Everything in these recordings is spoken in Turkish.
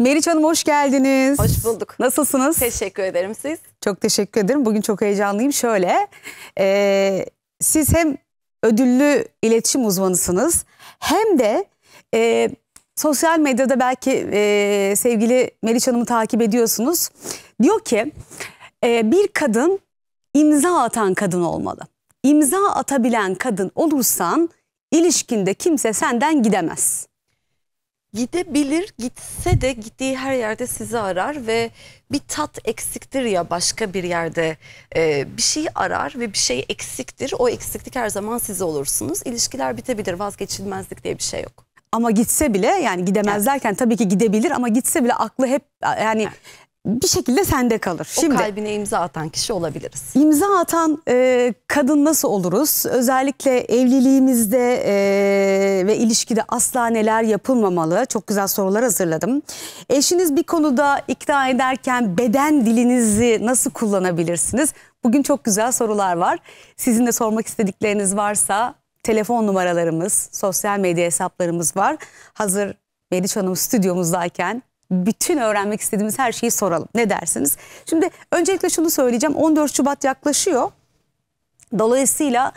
Meriç Hanım hoş geldiniz. Hoş bulduk. Nasılsınız? Teşekkür ederim siz. Çok teşekkür ederim. Bugün çok heyecanlıyım. Şöyle, e, siz hem ödüllü iletişim uzmanısınız hem de e, sosyal medyada belki e, sevgili Meriç Hanım'ı takip ediyorsunuz. Diyor ki e, bir kadın imza atan kadın olmalı. İmza atabilen kadın olursan ilişkinde kimse senden gidemez gidebilir gitse de gittiği her yerde sizi arar ve bir tat eksiktir ya başka bir yerde e, bir şey arar ve bir şey eksiktir o eksiklik her zaman sizi olursunuz ilişkiler bitebilir vazgeçilmezlik diye bir şey yok. Ama gitse bile yani gidemez derken tabii ki gidebilir ama gitse bile aklı hep yani evet bir şekilde sende kalır. Şimdi, o kalbine imza atan kişi olabiliriz. İmza atan e, kadın nasıl oluruz? Özellikle evliliğimizde e, ve ilişkide asla neler yapılmamalı? Çok güzel sorular hazırladım. Eşiniz bir konuda ikna ederken beden dilinizi nasıl kullanabilirsiniz? Bugün çok güzel sorular var. Sizin de sormak istedikleriniz varsa telefon numaralarımız, sosyal medya hesaplarımız var. Hazır Meriç Hanım stüdyomuzdayken bütün öğrenmek istediğimiz her şeyi soralım. Ne dersiniz? Şimdi öncelikle şunu söyleyeceğim. 14 Şubat yaklaşıyor. Dolayısıyla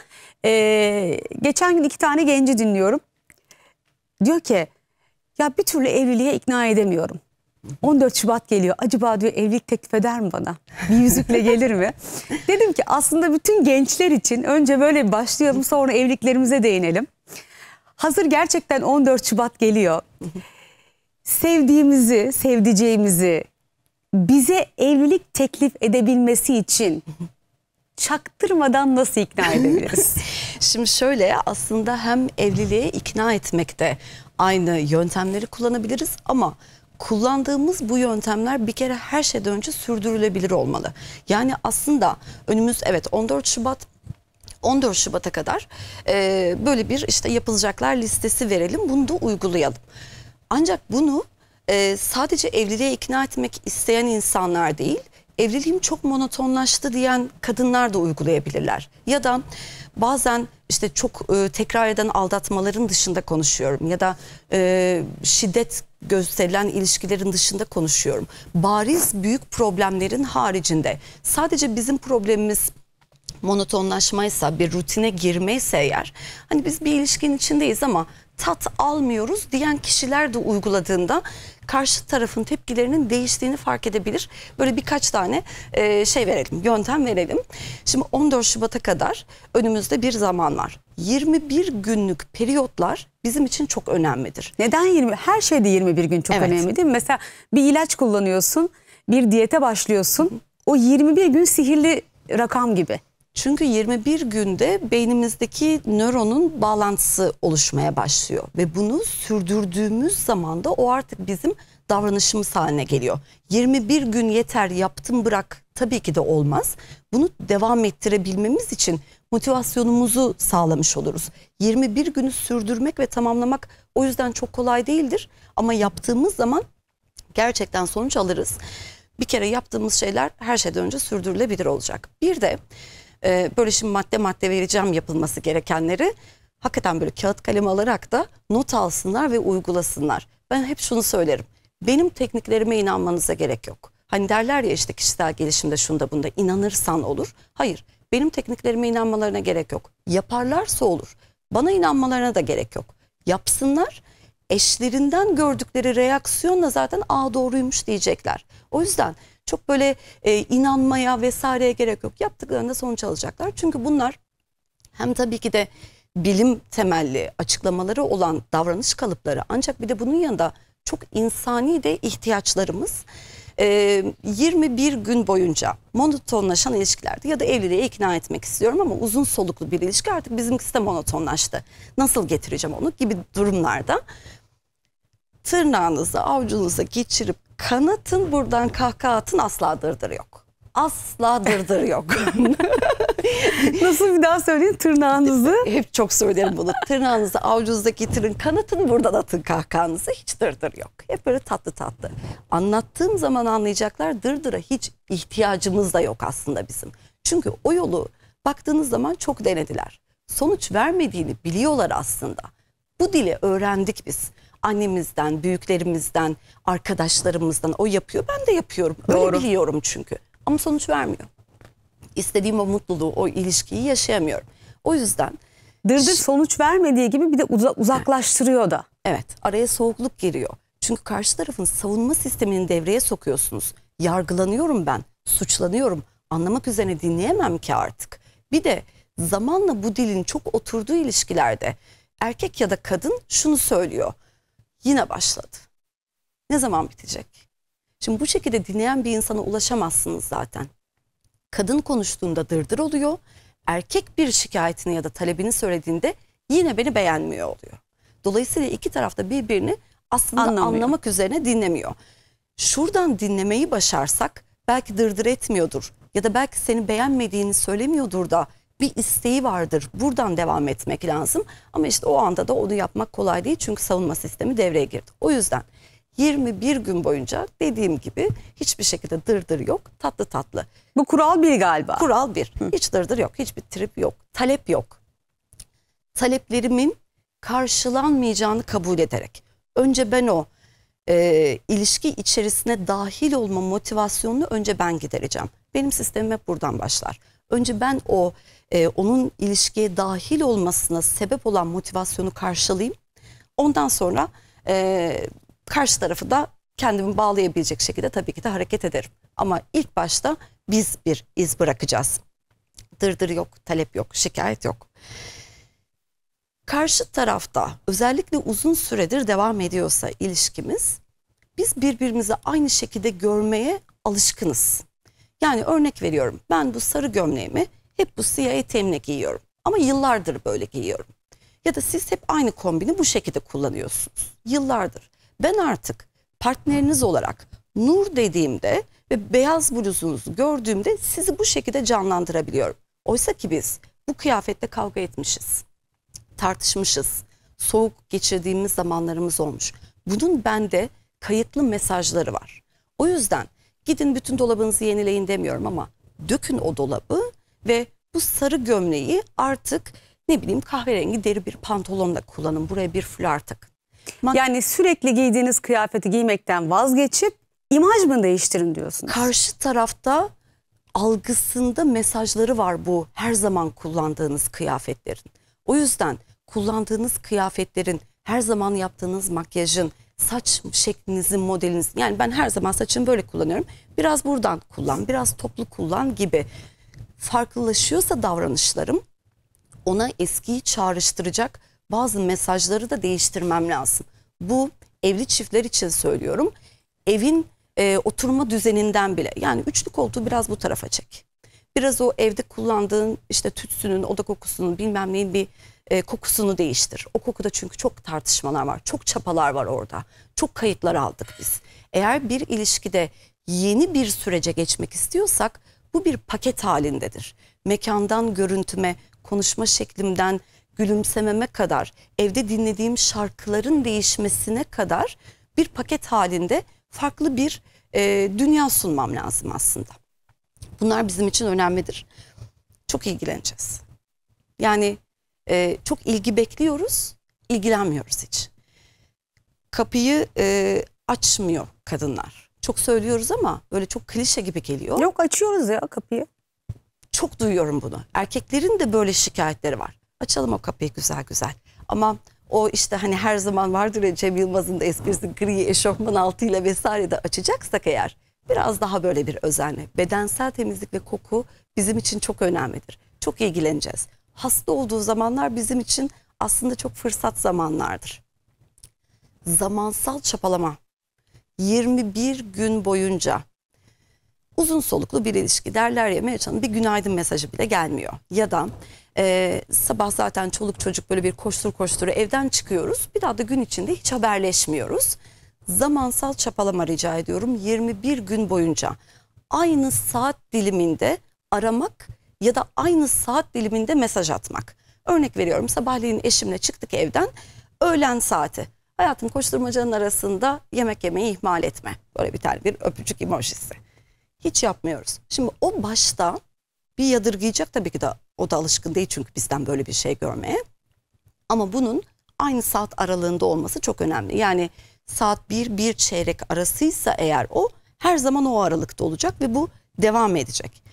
e, geçen gün iki tane genci dinliyorum. Diyor ki ya bir türlü evliliğe ikna edemiyorum. 14 Şubat geliyor. Acaba diyor evlilik teklif eder mi bana? Bir yüzükle gelir mi? Dedim ki aslında bütün gençler için önce böyle başlayalım sonra evliliklerimize değinelim. Hazır gerçekten 14 Şubat geliyor sevdiğimizi, sevdiceğimizi bize evlilik teklif edebilmesi için çaktırmadan nasıl ikna edebiliriz? Şimdi şöyle aslında hem evliliğe ikna etmekte aynı yöntemleri kullanabiliriz ama kullandığımız bu yöntemler bir kere her şeyden önce sürdürülebilir olmalı. Yani aslında önümüz evet 14 Şubat 14 Şubat'a kadar e, böyle bir işte yapılacaklar listesi verelim bunu da uygulayalım. Ancak bunu e, sadece evliliğe ikna etmek isteyen insanlar değil, evliliğim çok monotonlaştı diyen kadınlar da uygulayabilirler. Ya da bazen işte çok e, tekrar eden aldatmaların dışında konuşuyorum ya da e, şiddet gösterilen ilişkilerin dışında konuşuyorum. Bariz büyük problemlerin haricinde sadece bizim problemimiz monotonlaşmaysa, bir rutine girmeyse eğer hani biz bir ilişkinin içindeyiz ama tat almıyoruz diyen kişiler de uyguladığında karşı tarafın tepkilerinin değiştiğini fark edebilir. Böyle birkaç tane e, şey verelim, yöntem verelim. Şimdi 14 Şubat'a kadar önümüzde bir zaman var. 21 günlük periyotlar bizim için çok önemlidir. Neden 20? Her şeyde 21 gün çok evet. önemli değil mi? Mesela bir ilaç kullanıyorsun, bir diyete başlıyorsun. O 21 gün sihirli rakam gibi. Çünkü 21 günde beynimizdeki nöronun bağlantısı oluşmaya başlıyor. Ve bunu sürdürdüğümüz zaman da o artık bizim davranışımız haline geliyor. 21 gün yeter yaptım bırak tabii ki de olmaz. Bunu devam ettirebilmemiz için motivasyonumuzu sağlamış oluruz. 21 günü sürdürmek ve tamamlamak o yüzden çok kolay değildir. Ama yaptığımız zaman gerçekten sonuç alırız. Bir kere yaptığımız şeyler her şeyden önce sürdürülebilir olacak. Bir de e, böyle şimdi madde madde vereceğim yapılması gerekenleri. Hakikaten böyle kağıt kalem alarak da not alsınlar ve uygulasınlar. Ben hep şunu söylerim. Benim tekniklerime inanmanıza gerek yok. Hani derler ya işte kişisel gelişimde şunda bunda inanırsan olur. Hayır benim tekniklerime inanmalarına gerek yok. Yaparlarsa olur. Bana inanmalarına da gerek yok. Yapsınlar eşlerinden gördükleri reaksiyonla zaten a doğruymuş diyecekler. O yüzden çok böyle e, inanmaya vesaireye gerek yok. Yaptıklarında sonuç alacaklar. Çünkü bunlar hem tabii ki de bilim temelli açıklamaları olan davranış kalıpları ancak bir de bunun yanında çok insani de ihtiyaçlarımız. E, 21 gün boyunca monotonlaşan ilişkilerde ya da evliliğe ikna etmek istiyorum ama uzun soluklu bir ilişki artık bizimkisi de monotonlaştı. Nasıl getireceğim onu gibi durumlarda tırnağınızı avcunuza geçirip kanatın buradan kahkaha atın asla dırdır yok. Asla dırdır yok. Nasıl bir daha söyleyin tırnağınızı? Hep çok söylerim bunu. Tırnağınızı avcunuzda getirin, kanatını buradan atın kahkahanızı. Hiç dırdır yok. Hep böyle tatlı tatlı. Anlattığım zaman anlayacaklar dırdıra hiç ihtiyacımız da yok aslında bizim. Çünkü o yolu baktığınız zaman çok denediler. Sonuç vermediğini biliyorlar aslında. Bu dili öğrendik biz annemizden, büyüklerimizden, arkadaşlarımızdan o yapıyor. Ben de yapıyorum. Doğru. Öyle biliyorum çünkü. Ama sonuç vermiyor. İstediğim o mutluluğu, o ilişkiyi yaşayamıyorum. O yüzden... Dırdır sonuç vermediği gibi bir de uzaklaştırıyor da. Evet. Araya soğukluk giriyor. Çünkü karşı tarafın savunma sistemini devreye sokuyorsunuz. Yargılanıyorum ben, suçlanıyorum. Anlamak üzerine dinleyemem ki artık. Bir de zamanla bu dilin çok oturduğu ilişkilerde erkek ya da kadın şunu söylüyor yine başladı. Ne zaman bitecek? Şimdi bu şekilde dinleyen bir insana ulaşamazsınız zaten. Kadın konuştuğunda dırdır oluyor. Erkek bir şikayetini ya da talebini söylediğinde yine beni beğenmiyor oluyor. Dolayısıyla iki tarafta birbirini aslında Anlamıyor. anlamak üzerine dinlemiyor. Şuradan dinlemeyi başarsak belki dırdır etmiyordur ya da belki seni beğenmediğini söylemiyordur da bir isteği vardır. Buradan devam etmek lazım. Ama işte o anda da onu yapmak kolay değil çünkü savunma sistemi devreye girdi. O yüzden 21 gün boyunca dediğim gibi hiçbir şekilde dırdır yok tatlı tatlı. Bu kural bir galiba. Kural bir. Hı. Hiç dırdır yok hiçbir trip yok talep yok. Taleplerimin karşılanmayacağını kabul ederek önce ben o e, ilişki içerisine dahil olma motivasyonunu önce ben gidereceğim. Benim sistemim hep buradan başlar. Önce ben o e, onun ilişkiye dahil olmasına sebep olan motivasyonu karşılayayım. Ondan sonra e, karşı tarafı da kendimi bağlayabilecek şekilde tabii ki de hareket ederim. Ama ilk başta biz bir iz bırakacağız. Dırdır yok, talep yok, şikayet yok. Karşı tarafta özellikle uzun süredir devam ediyorsa ilişkimiz biz birbirimizi aynı şekilde görmeye alışkınız. Yani örnek veriyorum ben bu sarı gömleğimi hep bu siyah temlik giyiyorum. Ama yıllardır böyle giyiyorum. Ya da siz hep aynı kombini bu şekilde kullanıyorsunuz. Yıllardır. Ben artık partneriniz olarak nur dediğimde ve beyaz bluzunuzu gördüğümde sizi bu şekilde canlandırabiliyorum. Oysa ki biz bu kıyafette kavga etmişiz. Tartışmışız. Soğuk geçirdiğimiz zamanlarımız olmuş. Bunun bende kayıtlı mesajları var. O yüzden gidin bütün dolabınızı yenileyin demiyorum ama dökün o dolabı ve bu sarı gömleği artık ne bileyim kahverengi deri bir pantolonla kullanın. Buraya bir fular takın. Man yani sürekli giydiğiniz kıyafeti giymekten vazgeçip imaj mı değiştirin diyorsunuz? Karşı tarafta algısında mesajları var bu her zaman kullandığınız kıyafetlerin. O yüzden kullandığınız kıyafetlerin, her zaman yaptığınız makyajın, saç şeklinizin, modeliniz. Yani ben her zaman saçımı böyle kullanıyorum. Biraz buradan kullan, biraz toplu kullan gibi farklılaşıyorsa davranışlarım ona eskiyi çağrıştıracak bazı mesajları da değiştirmem lazım. Bu evli çiftler için söylüyorum. Evin e, oturma düzeninden bile yani üçlü koltuğu biraz bu tarafa çek. Biraz o evde kullandığın işte tütsünün, oda kokusunun bilmem neyin bir e, kokusunu değiştir. O kokuda çünkü çok tartışmalar var, çok çapalar var orada. Çok kayıtlar aldık biz. Eğer bir ilişkide yeni bir sürece geçmek istiyorsak bu bir paket halindedir. Mekandan görüntüme, konuşma şeklimden gülümsememe kadar, evde dinlediğim şarkıların değişmesine kadar bir paket halinde farklı bir e, dünya sunmam lazım aslında. Bunlar bizim için önemlidir. Çok ilgileneceğiz. Yani e, çok ilgi bekliyoruz, ilgilenmiyoruz hiç. Kapıyı e, açmıyor kadınlar çok söylüyoruz ama böyle çok klişe gibi geliyor. Yok açıyoruz ya kapıyı. Çok duyuyorum bunu. Erkeklerin de böyle şikayetleri var. Açalım o kapıyı güzel güzel. Ama o işte hani her zaman vardır ya Cem Yılmaz'ın da esprisi gri eşofman altıyla vesaire de açacaksak eğer biraz daha böyle bir özenle bedensel temizlik ve koku bizim için çok önemlidir. Çok ilgileneceğiz. Hasta olduğu zamanlar bizim için aslında çok fırsat zamanlardır. Zamansal çapalama 21 gün boyunca uzun soluklu bir ilişki derler ya Meriç Hanım bir günaydın mesajı bile gelmiyor. Ya da e, sabah zaten çoluk çocuk böyle bir koştur koştur evden çıkıyoruz bir daha da gün içinde hiç haberleşmiyoruz. Zamansal çapalama rica ediyorum 21 gün boyunca aynı saat diliminde aramak ya da aynı saat diliminde mesaj atmak. Örnek veriyorum sabahleyin eşimle çıktık evden öğlen saati Hayatım koşturmacanın arasında yemek yemeyi ihmal etme. Böyle bir tane bir öpücük emojisi. Hiç yapmıyoruz. Şimdi o başta bir yadırgayacak tabii ki de o da alışkın değil çünkü bizden böyle bir şey görmeye. Ama bunun aynı saat aralığında olması çok önemli. Yani saat 1 bir çeyrek arasıysa eğer o her zaman o aralıkta olacak ve bu devam edecek.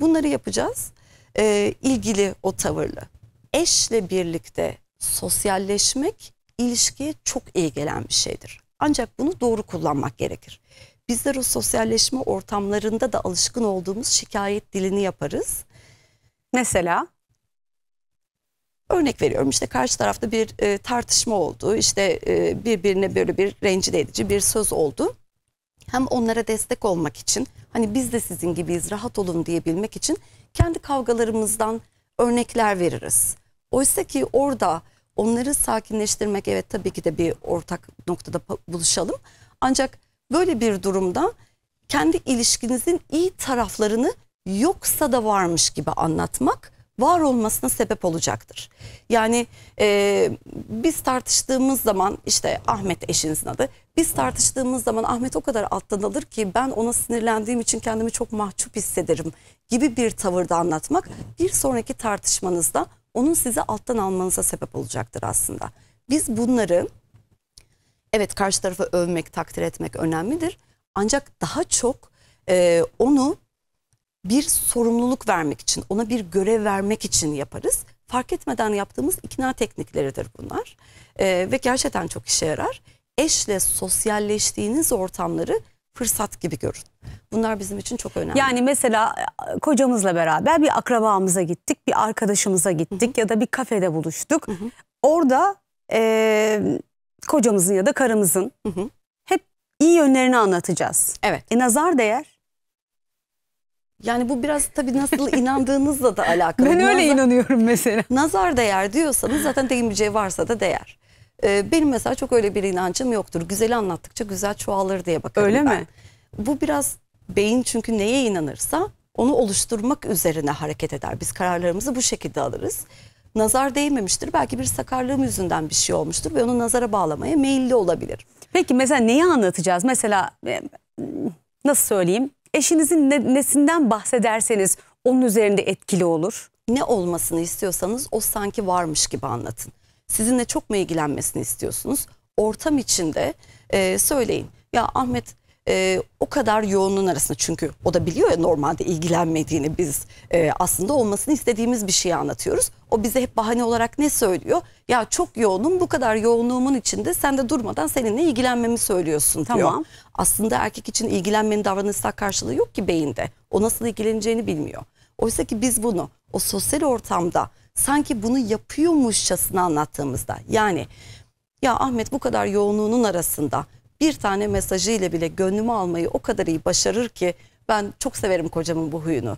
Bunları yapacağız. Ee, ilgili o tavırlı. Eşle birlikte sosyalleşmek ilişkiye çok iyi gelen bir şeydir. Ancak bunu doğru kullanmak gerekir. Bizler o sosyalleşme ortamlarında da alışkın olduğumuz şikayet dilini yaparız. Mesela? Örnek veriyorum işte karşı tarafta bir e, tartışma oldu. İşte e, birbirine böyle bir rencide edici bir söz oldu. Hem onlara destek olmak için hani biz de sizin gibiyiz rahat olun diyebilmek için kendi kavgalarımızdan örnekler veririz. Oysa ki orada onları sakinleştirmek evet tabii ki de bir ortak noktada buluşalım. Ancak böyle bir durumda kendi ilişkinizin iyi taraflarını yoksa da varmış gibi anlatmak var olmasına sebep olacaktır. Yani e, biz tartıştığımız zaman işte Ahmet eşinizin adı. Biz tartıştığımız zaman Ahmet o kadar alttan alır ki ben ona sinirlendiğim için kendimi çok mahcup hissederim gibi bir tavırda anlatmak bir sonraki tartışmanızda onun sizi alttan almanıza sebep olacaktır aslında. Biz bunları evet karşı tarafı övmek, takdir etmek önemlidir. Ancak daha çok e, onu bir sorumluluk vermek için, ona bir görev vermek için yaparız. Fark etmeden yaptığımız ikna teknikleridir bunlar. E, ve gerçekten çok işe yarar. Eşle sosyalleştiğiniz ortamları fırsat gibi görün. Bunlar bizim için çok önemli. Yani mesela e, kocamızla beraber bir akrabamıza gittik, bir arkadaşımıza gittik Hı -hı. ya da bir kafede buluştuk. Hı -hı. Orada e, kocamızın ya da karımızın Hı -hı. hep iyi yönlerini anlatacağız. Evet. E, nazar değer. Yani bu biraz tabii nasıl inandığınızla da alakalı. Ben öyle nazar, inanıyorum mesela. Nazar değer diyorsanız zaten değmeyeceği varsa da değer. Ee, benim mesela çok öyle bir inancım yoktur. Güzeli anlattıkça güzel çoğalır diye bakarım Öyle ben. mi? Bu biraz beyin çünkü neye inanırsa onu oluşturmak üzerine hareket eder. Biz kararlarımızı bu şekilde alırız. Nazar değmemiştir. Belki bir sakarlığım yüzünden bir şey olmuştur ve onu nazara bağlamaya meyilli olabilir. Peki mesela neyi anlatacağız? Mesela e, nasıl söyleyeyim? Eşinizin ne, nesinden bahsederseniz onun üzerinde etkili olur. Ne olmasını istiyorsanız o sanki varmış gibi anlatın sizinle çok mu ilgilenmesini istiyorsunuz? Ortam içinde e, söyleyin. Ya Ahmet e, o kadar yoğunluğun arasında çünkü o da biliyor ya normalde ilgilenmediğini biz e, aslında olmasını istediğimiz bir şeyi anlatıyoruz. O bize hep bahane olarak ne söylüyor? Ya çok yoğunum bu kadar yoğunluğumun içinde sen de durmadan seninle ilgilenmemi söylüyorsun tamam. diyor. Aslında erkek için ilgilenmenin davranışsal karşılığı yok ki beyinde. O nasıl ilgileneceğini bilmiyor. Oysa ki biz bunu o sosyal ortamda sanki bunu yapıyormuşçasına anlattığımızda yani ya Ahmet bu kadar yoğunluğunun arasında bir tane mesajıyla bile gönlümü almayı o kadar iyi başarır ki ben çok severim kocamın bu huyunu.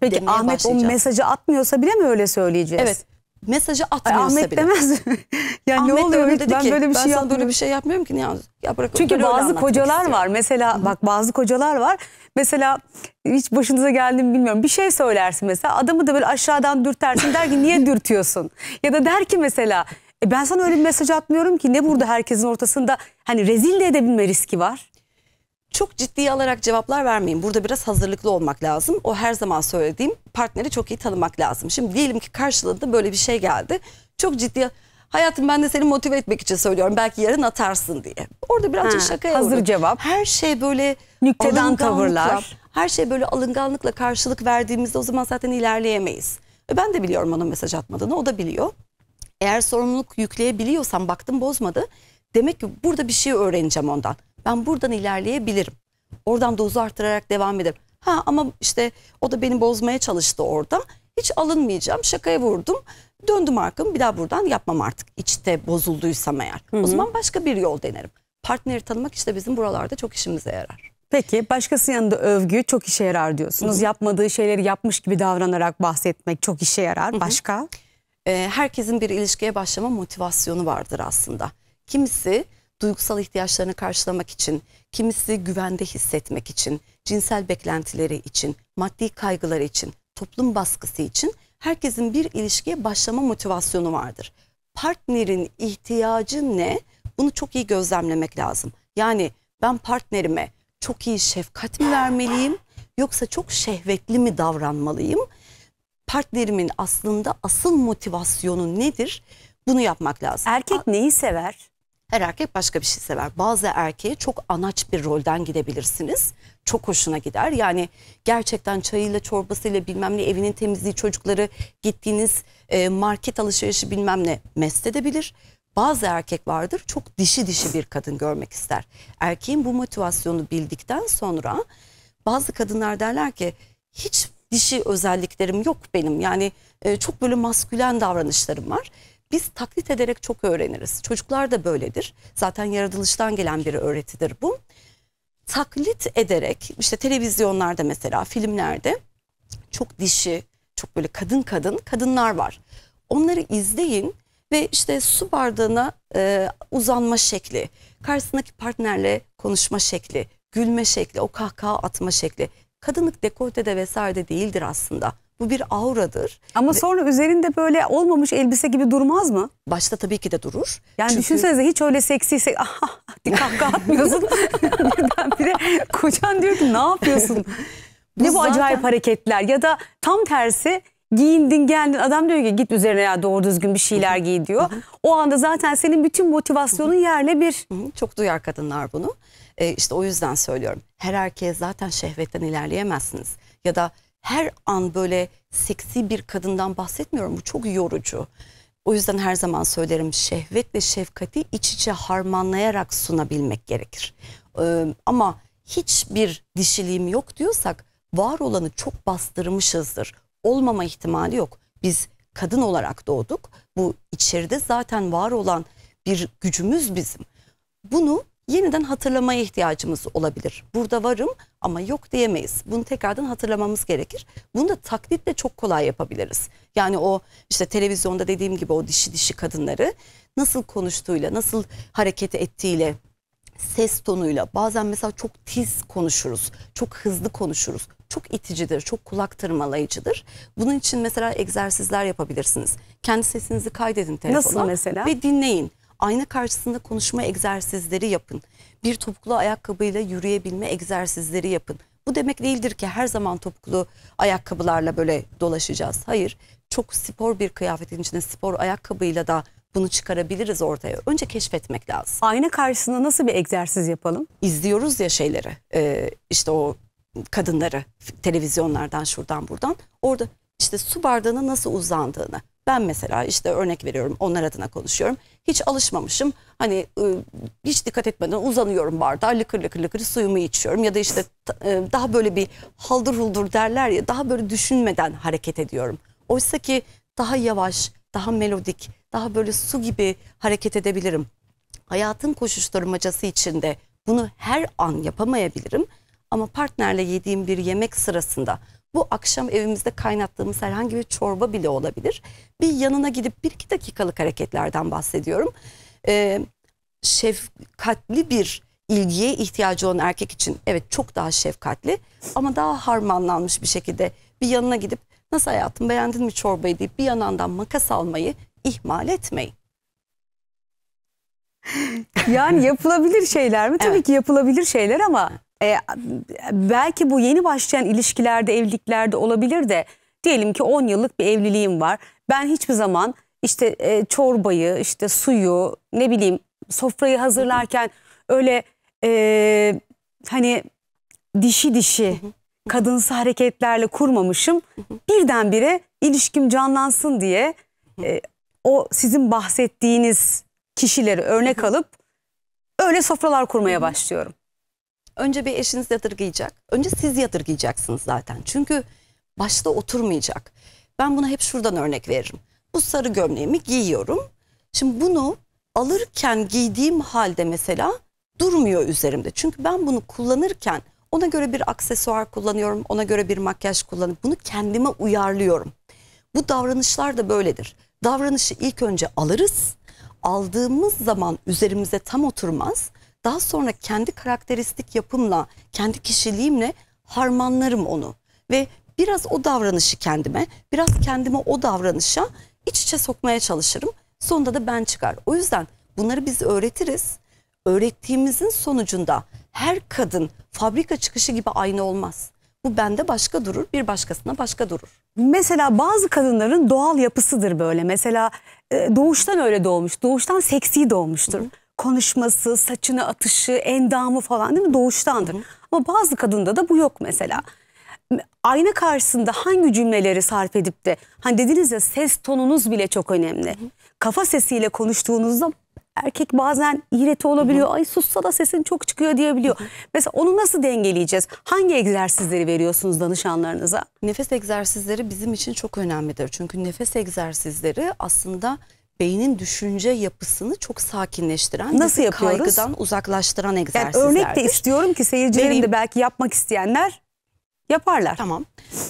Peki Ahmet o mesajı atmıyorsa bile mi öyle söyleyeceğiz? Evet mesajı atmıyorsa Ahmet bile. demez yani Ahmet ne oluyor? dedi şey ben ki, böyle bir şey yapmıyorum. böyle bir şey yapmıyorum ki. Ya, ya bırak, Çünkü bazı kocalar var. Mesela Hı -hı. bak bazı kocalar var. Mesela hiç başınıza geldi mi bilmiyorum. Bir şey söylersin mesela adamı da böyle aşağıdan dürtersin der ki niye dürtüyorsun? Ya da der ki mesela e ben sana öyle bir mesaj atmıyorum ki ne burada herkesin ortasında hani rezil de edebilme riski var çok ciddiye alarak cevaplar vermeyin. Burada biraz hazırlıklı olmak lazım. O her zaman söylediğim partneri çok iyi tanımak lazım. Şimdi diyelim ki karşılığında böyle bir şey geldi. Çok ciddiye Hayatım ben de seni motive etmek için söylüyorum. Belki yarın atarsın diye. Orada birazcık ha, şakaya Hazır uğradım. cevap. Her şey böyle nükteden tavırlar. Her şey böyle alınganlıkla karşılık verdiğimizde o zaman zaten ilerleyemeyiz. E, ben de biliyorum onun mesaj atmadığını o da biliyor. Eğer sorumluluk yükleyebiliyorsam baktım bozmadı. Demek ki burada bir şey öğreneceğim ondan. Ben buradan ilerleyebilirim. Oradan dozu arttırarak devam ederim. Ha ama işte o da beni bozmaya çalıştı orada. Hiç alınmayacağım. Şakaya vurdum. Döndüm arkamı bir daha buradan yapmam artık. İçte bozulduysam eğer. Hı hı. O zaman başka bir yol denerim. Partneri tanımak işte bizim buralarda çok işimize yarar. Peki başkası yanında övgü çok işe yarar diyorsunuz. Hı hı. Yapmadığı şeyleri yapmış gibi davranarak bahsetmek çok işe yarar. Hı hı. Başka? Ee, herkesin bir ilişkiye başlama motivasyonu vardır aslında. Kimisi duygusal ihtiyaçlarını karşılamak için, kimisi güvende hissetmek için, cinsel beklentileri için, maddi kaygıları için toplum baskısı için herkesin bir ilişkiye başlama motivasyonu vardır. Partnerin ihtiyacı ne? Bunu çok iyi gözlemlemek lazım. Yani ben partnerime çok iyi şefkat mi vermeliyim yoksa çok şehvetli mi davranmalıyım? Partnerimin aslında asıl motivasyonu nedir? Bunu yapmak lazım. Erkek neyi sever? Her erkek başka bir şey sever. Bazı erkeğe çok anaç bir rolden gidebilirsiniz. Çok hoşuna gider. Yani gerçekten çayıyla çorbasıyla bilmem ne evinin temizliği çocukları gittiğiniz e, market alışverişi bilmem ne mest edebilir. Bazı erkek vardır çok dişi dişi bir kadın görmek ister. Erkeğin bu motivasyonu bildikten sonra bazı kadınlar derler ki hiç dişi özelliklerim yok benim. Yani e, çok böyle maskülen davranışlarım var. Biz taklit ederek çok öğreniriz. Çocuklar da böyledir. Zaten yaratılıştan gelen bir öğretidir bu. Taklit ederek işte televizyonlarda mesela filmlerde çok dişi, çok böyle kadın kadın kadınlar var. Onları izleyin ve işte su bardağına e, uzanma şekli, karşısındaki partnerle konuşma şekli, gülme şekli, o kahkaha atma şekli. Kadınlık dekoltede vesaire de değildir aslında. Bu bir auradır. Ama Ve, sonra üzerinde böyle olmamış elbise gibi durmaz mı? Başta tabii ki de durur. Yani Çünkü... düşünsenize hiç öyle seksi seksi ah, kahkaha atmıyorsun. de kocan diyor ki ne yapıyorsun? ne bu, zaten... acayip hareketler ya da tam tersi giyindin geldin adam diyor ki git üzerine ya doğru düzgün bir şeyler giy diyor. o anda zaten senin bütün motivasyonun yerle bir. Çok duyar kadınlar bunu. Ee, işte o yüzden söylüyorum. Her erkeğe zaten şehvetten ilerleyemezsiniz. Ya da her an böyle seksi bir kadından bahsetmiyorum. Bu çok yorucu. O yüzden her zaman söylerim şehvet ve şefkati iç içe harmanlayarak sunabilmek gerekir. Ee, ama hiçbir dişiliğim yok diyorsak var olanı çok bastırmışızdır. Olmama ihtimali yok. Biz kadın olarak doğduk. Bu içeride zaten var olan bir gücümüz bizim. Bunu yeniden hatırlamaya ihtiyacımız olabilir. Burada varım ama yok diyemeyiz. Bunu tekrardan hatırlamamız gerekir. Bunu da taklitle çok kolay yapabiliriz. Yani o işte televizyonda dediğim gibi o dişi dişi kadınları nasıl konuştuğuyla, nasıl hareket ettiğiyle ses tonuyla bazen mesela çok tiz konuşuruz, çok hızlı konuşuruz. Çok iticidir, çok kulak tırmalayıcıdır. Bunun için mesela egzersizler yapabilirsiniz. Kendi sesinizi kaydedin telefona Nasıl mesela? ve dinleyin. Ayna karşısında konuşma egzersizleri yapın. Bir topuklu ayakkabıyla yürüyebilme egzersizleri yapın. Bu demek değildir ki her zaman topuklu ayakkabılarla böyle dolaşacağız. Hayır, çok spor bir kıyafetin içine spor ayakkabıyla da bunu çıkarabiliriz ortaya. Önce keşfetmek lazım. Ayna karşısında nasıl bir egzersiz yapalım? İzliyoruz ya şeyleri. Ee, işte o kadınları televizyonlardan şuradan buradan. Orada işte su bardağının nasıl uzandığını. Ben mesela işte örnek veriyorum onlar adına konuşuyorum. Hiç alışmamışım. Hani ıı, hiç dikkat etmeden uzanıyorum bardağa lıkır lıkır lıkır suyumu içiyorum. Ya da işte ıı, daha böyle bir haldır huldur derler ya daha böyle düşünmeden hareket ediyorum. Oysa ki daha yavaş, daha melodik, daha böyle su gibi hareket edebilirim. Hayatın koşuşturmacası içinde bunu her an yapamayabilirim. Ama partnerle yediğim bir yemek sırasında bu akşam evimizde kaynattığımız herhangi bir çorba bile olabilir. Bir yanına gidip bir iki dakikalık hareketlerden bahsediyorum. Ee, şefkatli bir ilgiye ihtiyacı olan erkek için evet çok daha şefkatli ama daha harmanlanmış bir şekilde bir yanına gidip nasıl hayatım beğendin mi çorbayı deyip bir yanından makas almayı ihmal etmeyin. yani yapılabilir şeyler mi? Evet. Tabii ki yapılabilir şeyler ama e, belki bu yeni başlayan ilişkilerde, evliliklerde olabilir de diyelim ki 10 yıllık bir evliliğim var. Ben hiçbir zaman işte e, çorbayı, işte suyu, ne bileyim sofrayı hazırlarken öyle e, hani dişi dişi kadınsı hareketlerle kurmamışım. Birdenbire ilişkim canlansın diye e, o sizin bahsettiğiniz kişileri örnek alıp öyle sofralar kurmaya başlıyorum. Önce bir eşiniz yadırgayacak. Önce siz yadırgayacaksınız zaten. Çünkü başta oturmayacak. Ben buna hep şuradan örnek veririm. Bu sarı gömleğimi giyiyorum. Şimdi bunu alırken giydiğim halde mesela durmuyor üzerimde. Çünkü ben bunu kullanırken ona göre bir aksesuar kullanıyorum, ona göre bir makyaj kullanıp bunu kendime uyarlıyorum. Bu davranışlar da böyledir. Davranışı ilk önce alırız. Aldığımız zaman üzerimize tam oturmaz daha sonra kendi karakteristik yapımla, kendi kişiliğimle harmanlarım onu. Ve biraz o davranışı kendime, biraz kendime o davranışa iç içe sokmaya çalışırım. Sonunda da ben çıkar. O yüzden bunları biz öğretiriz. Öğrettiğimizin sonucunda her kadın fabrika çıkışı gibi aynı olmaz. Bu bende başka durur, bir başkasına başka durur. Mesela bazı kadınların doğal yapısıdır böyle. Mesela e, doğuştan öyle doğmuş, doğuştan seksi doğmuştur. Hı hı konuşması, saçını atışı, endamı falan değil mi? Doğuştandır. Hı hı. Ama bazı kadında da bu yok mesela. Ayna karşısında hangi cümleleri sarf edip de hani dediniz ya ses tonunuz bile çok önemli. Hı hı. Kafa sesiyle konuştuğunuzda erkek bazen iğreti olabiliyor. Hı hı. Ay sussa da sesin çok çıkıyor diyebiliyor. Hı hı. Mesela onu nasıl dengeleyeceğiz? Hangi egzersizleri veriyorsunuz danışanlarınıza? Nefes egzersizleri bizim için çok önemlidir. Çünkü nefes egzersizleri aslında beynin düşünce yapısını çok sakinleştiren, Nasıl kaygıdan uzaklaştıran egzersizler. Yani örnek de istiyorum ki seyircilerim de belki yapmak isteyenler yaparlar. Tamam.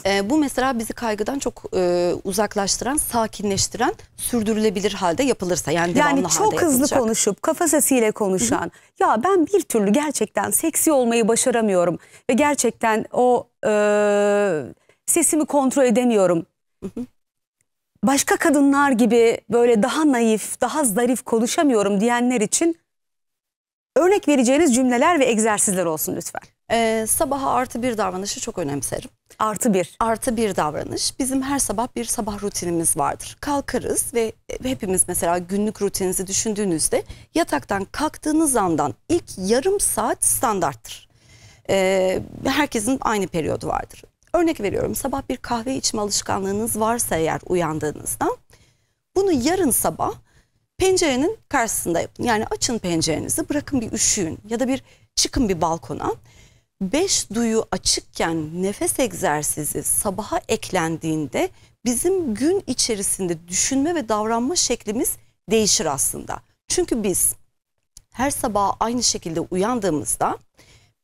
Ee, bu mesela bizi kaygıdan çok e, uzaklaştıran, sakinleştiren, sürdürülebilir halde yapılırsa yani devamlı Yani çok halde hızlı yapılacak. konuşup kafa sesiyle konuşan, Hı -hı. ya ben bir türlü gerçekten seksi olmayı başaramıyorum ve gerçekten o e, sesimi kontrol edemiyorum. Hı -hı başka kadınlar gibi böyle daha naif, daha zarif konuşamıyorum diyenler için örnek vereceğiniz cümleler ve egzersizler olsun lütfen. Ee, sabaha artı bir davranışı çok önemserim. Artı bir. Artı bir davranış. Bizim her sabah bir sabah rutinimiz vardır. Kalkarız ve hepimiz mesela günlük rutininizi düşündüğünüzde yataktan kalktığınız andan ilk yarım saat standarttır. Ee, herkesin aynı periyodu vardır. Örnek veriyorum sabah bir kahve içme alışkanlığınız varsa eğer uyandığınızda bunu yarın sabah pencerenin karşısında yapın. Yani açın pencerenizi bırakın bir üşüyün ya da bir çıkın bir balkona. Beş duyu açıkken nefes egzersizi sabaha eklendiğinde bizim gün içerisinde düşünme ve davranma şeklimiz değişir aslında. Çünkü biz her sabah aynı şekilde uyandığımızda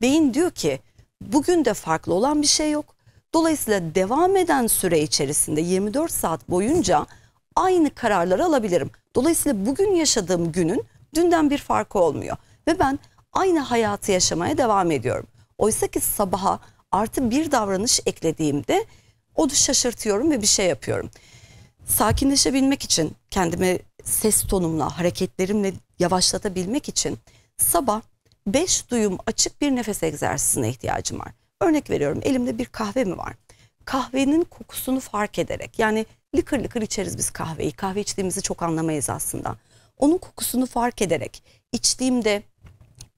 beyin diyor ki bugün de farklı olan bir şey yok. Dolayısıyla devam eden süre içerisinde 24 saat boyunca aynı kararları alabilirim. Dolayısıyla bugün yaşadığım günün dünden bir farkı olmuyor ve ben aynı hayatı yaşamaya devam ediyorum. Oysa ki sabaha artı bir davranış eklediğimde o da şaşırtıyorum ve bir şey yapıyorum. Sakinleşebilmek için kendimi ses tonumla, hareketlerimle yavaşlatabilmek için sabah beş duyum açık bir nefes egzersizine ihtiyacım var. Örnek veriyorum elimde bir kahve mi var? Kahvenin kokusunu fark ederek yani lıkır lıkır içeriz biz kahveyi. Kahve içtiğimizi çok anlamayız aslında. Onun kokusunu fark ederek içtiğimde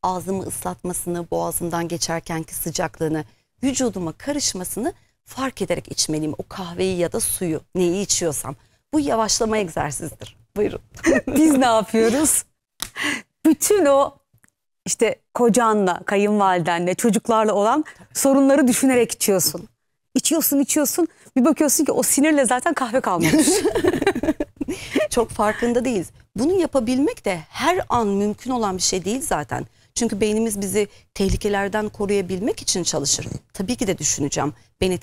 ağzımı ıslatmasını, boğazımdan geçerkenki sıcaklığını, vücuduma karışmasını fark ederek içmeliyim. O kahveyi ya da suyu neyi içiyorsam. Bu yavaşlama egzersizidir. Buyurun. Biz ne yapıyoruz? Bütün o işte kocanla, kayınvalidenle, çocuklarla olan sorunları düşünerek içiyorsun. İçiyorsun, içiyorsun. Bir bakıyorsun ki o sinirle zaten kahve kalmamış. Çok farkında değiliz. Bunu yapabilmek de her an mümkün olan bir şey değil zaten. Çünkü beynimiz bizi tehlikelerden koruyabilmek için çalışır. Tabii ki de düşüneceğim beni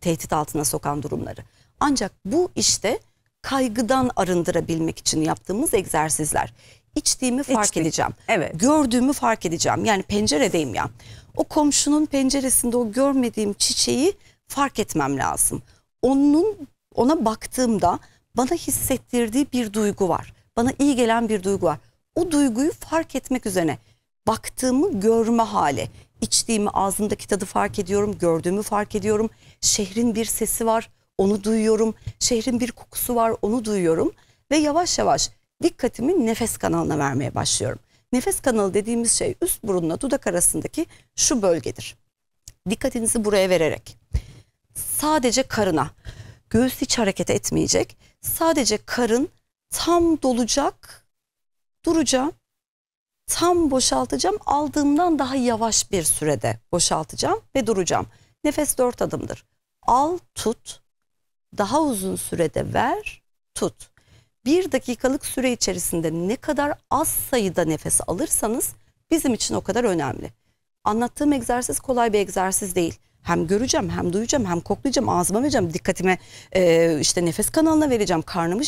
tehdit, altına sokan durumları. Ancak bu işte kaygıdan arındırabilmek için yaptığımız egzersizler içtiğimi fark İçtik. edeceğim. Evet. Gördüğümü fark edeceğim. Yani penceredeyim ya. O komşunun penceresinde o görmediğim çiçeği fark etmem lazım. Onun ona baktığımda bana hissettirdiği bir duygu var. Bana iyi gelen bir duygu var. O duyguyu fark etmek üzerine baktığımı görme hali. İçtiğimi ağzımdaki tadı fark ediyorum, gördüğümü fark ediyorum. Şehrin bir sesi var, onu duyuyorum. Şehrin bir kokusu var, onu duyuyorum. Ve yavaş yavaş dikkatimi nefes kanalına vermeye başlıyorum. Nefes kanalı dediğimiz şey üst burunla dudak arasındaki şu bölgedir. Dikkatinizi buraya vererek sadece karına göğüs hiç hareket etmeyecek. Sadece karın tam dolacak, duracağım, tam boşaltacağım. Aldığımdan daha yavaş bir sürede boşaltacağım ve duracağım. Nefes dört adımdır. Al, tut, daha uzun sürede ver, tut bir dakikalık süre içerisinde ne kadar az sayıda nefes alırsanız bizim için o kadar önemli. Anlattığım egzersiz kolay bir egzersiz değil. Hem göreceğim hem duyacağım hem koklayacağım ağzıma vereceğim dikkatime e, işte nefes kanalına vereceğim karnımı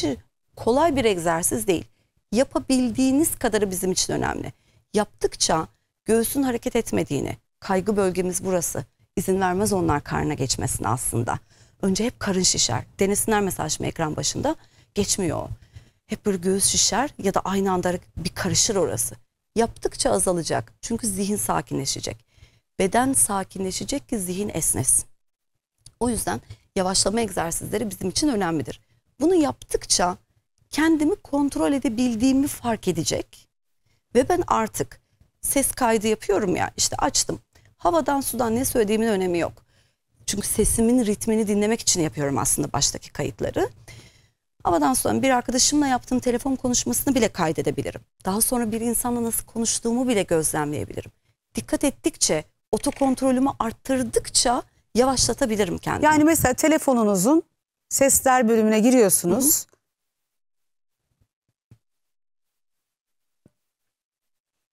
kolay bir egzersiz değil. Yapabildiğiniz kadarı bizim için önemli. Yaptıkça göğsün hareket etmediğini, kaygı bölgemiz burası. izin vermez onlar karnına geçmesine aslında. Önce hep karın şişer. Denesinler mesela şimdi ekran başında geçmiyor. Hep böyle göğüs şişer ya da aynı anda bir karışır orası. Yaptıkça azalacak. Çünkü zihin sakinleşecek. Beden sakinleşecek ki zihin esnesin. O yüzden yavaşlama egzersizleri bizim için önemlidir. Bunu yaptıkça kendimi kontrol edebildiğimi fark edecek. Ve ben artık ses kaydı yapıyorum ya işte açtım. Havadan sudan ne söylediğimin önemi yok. Çünkü sesimin ritmini dinlemek için yapıyorum aslında baştaki kayıtları. Havadan sonra bir arkadaşımla yaptığım telefon konuşmasını bile kaydedebilirim. Daha sonra bir insanla nasıl konuştuğumu bile gözlemleyebilirim. Dikkat ettikçe, otokontrolümü arttırdıkça yavaşlatabilirim kendimi. Yani mesela telefonunuzun sesler bölümüne giriyorsunuz. Hı hı.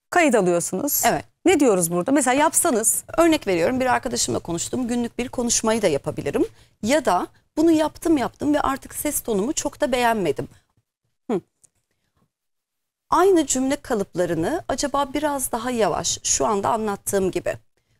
Kayıt alıyorsunuz. Evet. Ne diyoruz burada? Mesela yapsanız. Örnek veriyorum bir arkadaşımla konuştuğum günlük bir konuşmayı da yapabilirim. Ya da bunu yaptım yaptım ve artık ses tonumu çok da beğenmedim. Hı. Aynı cümle kalıplarını acaba biraz daha yavaş şu anda anlattığım gibi.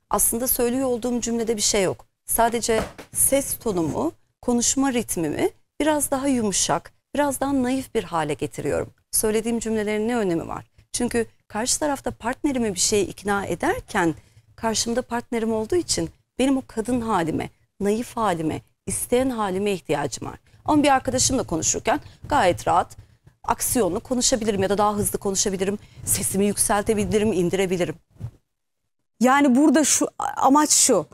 Aslında söylüyor olduğum cümlede bir şey yok. Sadece ses tonumu, konuşma ritmimi biraz daha yumuşak, biraz daha naif bir hale getiriyorum. Söylediğim cümlelerin ne önemi var? Çünkü karşı tarafta partnerimi bir şeye ikna ederken karşımda partnerim olduğu için benim o kadın halime, naif halime, isteyen halime ihtiyacım var. Ama bir arkadaşımla konuşurken gayet rahat aksiyonlu konuşabilirim ya da daha hızlı konuşabilirim. Sesimi yükseltebilirim, indirebilirim. Yani burada şu amaç şu.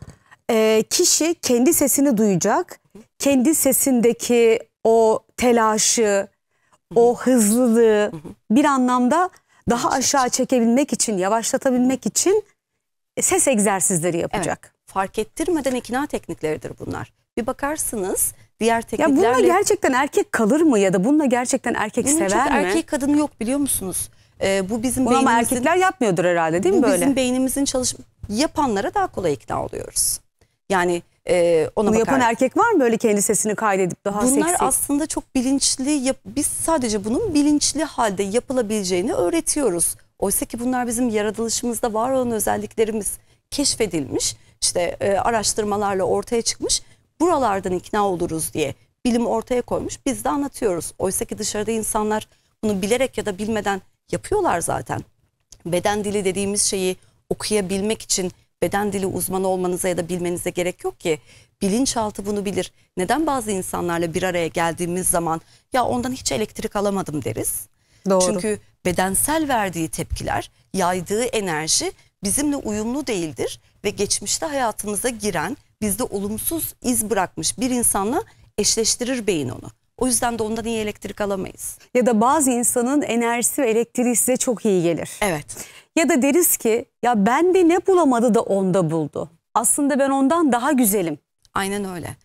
E, kişi kendi sesini duyacak. Kendi sesindeki o telaşı, o hızlılığı bir anlamda daha aşağı çekebilmek için, yavaşlatabilmek için ses egzersizleri yapacak. Evet fark ettirmeden ikna teknikleridir bunlar. Bir bakarsınız diğer tekniklerle... Ya bununla gerçekten erkek kalır mı ya da bununla gerçekten erkek Bunun sever mi? erkek kadın yok biliyor musunuz? Ee, bu bizim Bunu beynimizin... Ama erkekler yapmıyordur herhalde değil mi bu böyle? Bu bizim beynimizin çalışma Yapanlara daha kolay ikna oluyoruz. Yani e, ona Bunu bakar. yapan erkek var mı böyle kendi sesini kaydedip daha Bunlar seksi? Bunlar aslında çok bilinçli. Yap Biz sadece bunun bilinçli halde yapılabileceğini öğretiyoruz. Oysa ki bunlar bizim yaratılışımızda var olan özelliklerimiz keşfedilmiş işte e, araştırmalarla ortaya çıkmış. Buralardan ikna oluruz diye bilim ortaya koymuş. Biz de anlatıyoruz. Oysa ki dışarıda insanlar bunu bilerek ya da bilmeden yapıyorlar zaten. Beden dili dediğimiz şeyi okuyabilmek için beden dili uzmanı olmanıza ya da bilmenize gerek yok ki. Bilinçaltı bunu bilir. Neden bazı insanlarla bir araya geldiğimiz zaman ya ondan hiç elektrik alamadım deriz. Doğru. Çünkü bedensel verdiği tepkiler, yaydığı enerji bizimle uyumlu değildir ve geçmişte hayatımıza giren bizde olumsuz iz bırakmış bir insanla eşleştirir beyin onu. O yüzden de ondan iyi elektrik alamayız. Ya da bazı insanın enerjisi ve elektriği size çok iyi gelir. Evet. Ya da deriz ki ya bende ne bulamadı da onda buldu. Aslında ben ondan daha güzelim. Aynen öyle.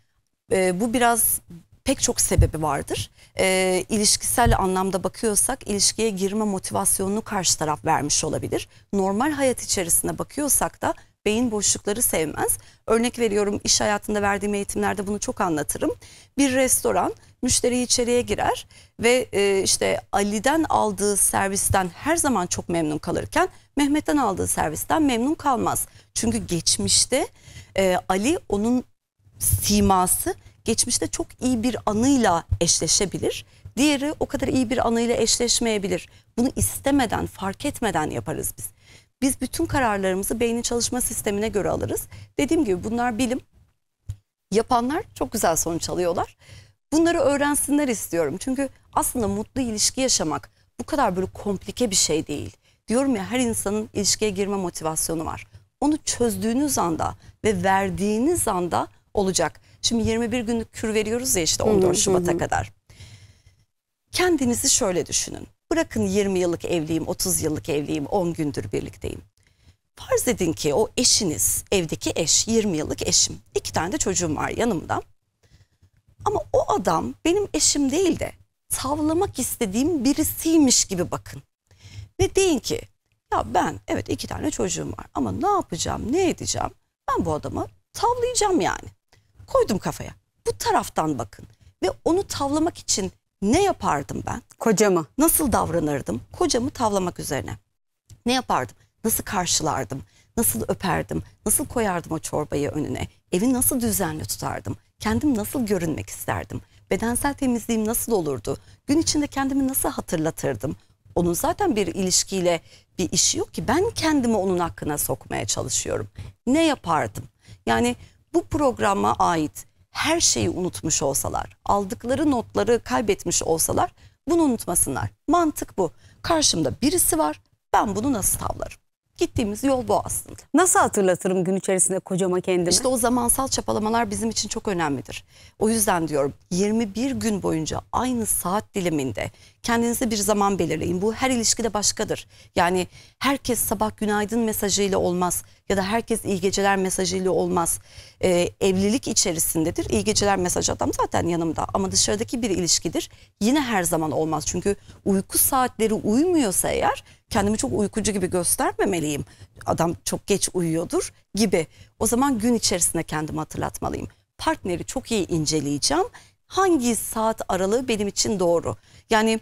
Ee, bu biraz pek çok sebebi vardır. E, ilişkisel anlamda bakıyorsak ilişkiye girme motivasyonunu karşı taraf vermiş olabilir. Normal hayat içerisinde bakıyorsak da beyin boşlukları sevmez. Örnek veriyorum iş hayatında verdiğim eğitimlerde bunu çok anlatırım. Bir restoran müşteri içeriye girer ve e, işte Ali'den aldığı servisten her zaman çok memnun kalırken Mehmet'ten aldığı servisten memnun kalmaz. Çünkü geçmişte e, Ali onun siması geçmişte çok iyi bir anıyla eşleşebilir. Diğeri o kadar iyi bir anıyla eşleşmeyebilir. Bunu istemeden, fark etmeden yaparız biz. Biz bütün kararlarımızı beynin çalışma sistemine göre alırız. Dediğim gibi bunlar bilim. Yapanlar çok güzel sonuç alıyorlar. Bunları öğrensinler istiyorum. Çünkü aslında mutlu ilişki yaşamak bu kadar böyle komplike bir şey değil. Diyorum ya her insanın ilişkiye girme motivasyonu var. Onu çözdüğünüz anda ve verdiğiniz anda olacak. Şimdi 21 günlük kür veriyoruz ya işte 14 Şubat'a kadar. Kendinizi şöyle düşünün. Bırakın 20 yıllık evliyim, 30 yıllık evliyim, 10 gündür birlikteyim. Farz edin ki o eşiniz, evdeki eş, 20 yıllık eşim. iki tane de çocuğum var yanımda. Ama o adam benim eşim değil de tavlamak istediğim birisiymiş gibi bakın. Ve deyin ki ya ben evet iki tane çocuğum var ama ne yapacağım, ne edeceğim? Ben bu adamı tavlayacağım yani. Koydum kafaya. Bu taraftan bakın. Ve onu tavlamak için ne yapardım ben? Kocamı. Nasıl davranırdım? Kocamı tavlamak üzerine. Ne yapardım? Nasıl karşılardım? Nasıl öperdim? Nasıl koyardım o çorbayı önüne? Evi nasıl düzenli tutardım? Kendim nasıl görünmek isterdim? Bedensel temizliğim nasıl olurdu? Gün içinde kendimi nasıl hatırlatırdım? Onun zaten bir ilişkiyle bir işi yok ki ben kendimi onun hakkına sokmaya çalışıyorum. Ne yapardım? Yani bu programa ait her şeyi unutmuş olsalar, aldıkları notları kaybetmiş olsalar bunu unutmasınlar. Mantık bu. Karşımda birisi var. Ben bunu nasıl tavlarım? Gittiğimiz yol bu aslında. Nasıl hatırlatırım gün içerisinde kocama kendimi? İşte o zamansal çapalamalar bizim için çok önemlidir. O yüzden diyorum 21 gün boyunca aynı saat diliminde kendinize bir zaman belirleyin. Bu her ilişkide başkadır. Yani herkes sabah günaydın mesajıyla olmaz ya da herkes iyi geceler mesajıyla olmaz. E, evlilik içerisindedir. İyi geceler mesajı adam zaten yanımda ama dışarıdaki bir ilişkidir. Yine her zaman olmaz. Çünkü uyku saatleri uymuyorsa eğer kendimi çok uykucu gibi göstermemeliyim. Adam çok geç uyuyordur gibi. O zaman gün içerisinde kendimi hatırlatmalıyım. Partneri çok iyi inceleyeceğim. Hangi saat aralığı benim için doğru? Yani